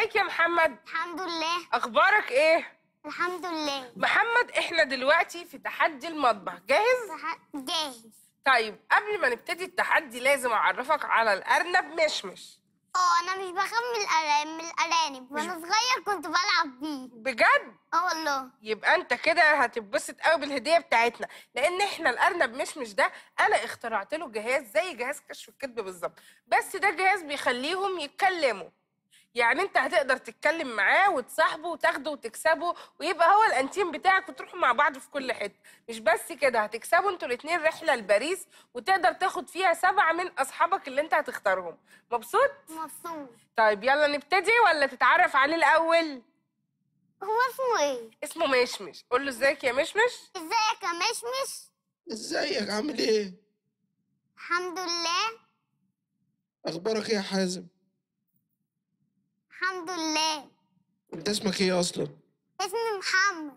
ازيك يا محمد الحمد لله اخبارك ايه الحمد لله محمد احنا دلوقتي في تحدي المطبخ جاهز جاهز طيب قبل ما نبتدي التحدي لازم اعرفك على الارنب مشمش اه انا مش بخاف من الارانب الارانب وانا صغير كنت بلعب بيه بجد اه والله يبقى انت كده هتتبسط قوي بالهديه بتاعتنا لان احنا الارنب مشمش ده انا اخترعت له جهاز زي جهاز كشف الكذب بالظبط بس ده جهاز بيخليهم يتكلموا يعني انت هتقدر تتكلم معاه وتصاحبه وتاخده وتكسبه ويبقى هو الانتيم بتاعك وتروحوا مع بعض في كل حته مش بس كده هتكسبوا انتوا الاثنين رحله لباريس وتقدر تاخد فيها سبعه من اصحابك اللي انت هتختارهم مبسوط مبسوط طيب يلا نبتدي ولا تتعرف عليه الاول هو اسمه ايه اسمه مشمش قول له ازيك يا مشمش ازيك يا مشمش ازيك عامل ايه الحمد لله اخبارك ايه يا حازم الحمد لله انت اسمك ايه اصلا اسمي محمد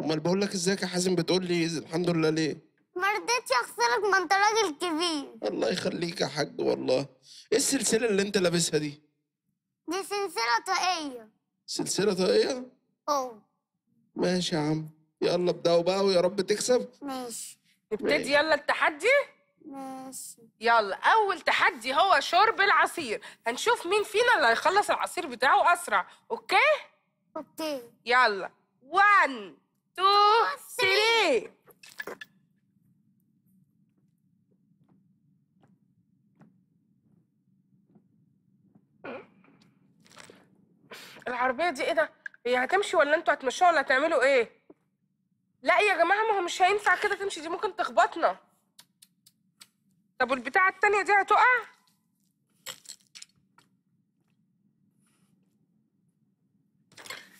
امال بقول لك ازيك يا حازم بتقول لي الحمد لله ليه ما رضيتش اخسرك ما انت راجل كبير الله يخليك يا حاج والله ايه السلسله اللي انت لابسها دي دي سلسله طاقيه سلسله طاقيه اه ماشي يا عم يلا ابدأوا بقى ويا رب تكسب ماشي نبتدي يلا التحدي ماشي يلا اول تحدي هو شرب العصير هنشوف مين فينا اللي هيخلص العصير بتاعه اسرع اوكي اوكي يلا 1 2 3 العربية دي ايه ده؟ هي هتمشي ولا انتوا هتمشوها ولا هتعملوا ايه؟ لا يا جماعة ما هو مش هينفع كده تمشي دي ممكن تخبطنا طب والبتاعة التانية دي هتقع؟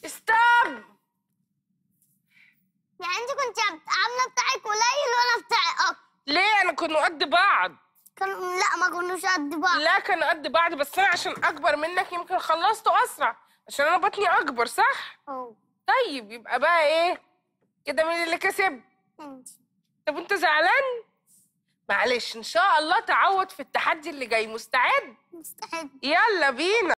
استاب يعني انت كنت عامله بتاعك قليل وانا بتاعي اكتر ليه انا كنا قد بعض كان لا ما كناش قد بعض لا كان قد بعض بس انا عشان اكبر منك يمكن خلصته اسرع عشان انا بطني اكبر صح اه طيب يبقى بقى ايه كده مين اللي كسب انت طب انت زعلان معلش ان شاء الله تعوض في التحدي اللي جاي مستعد مستعد يلا بينا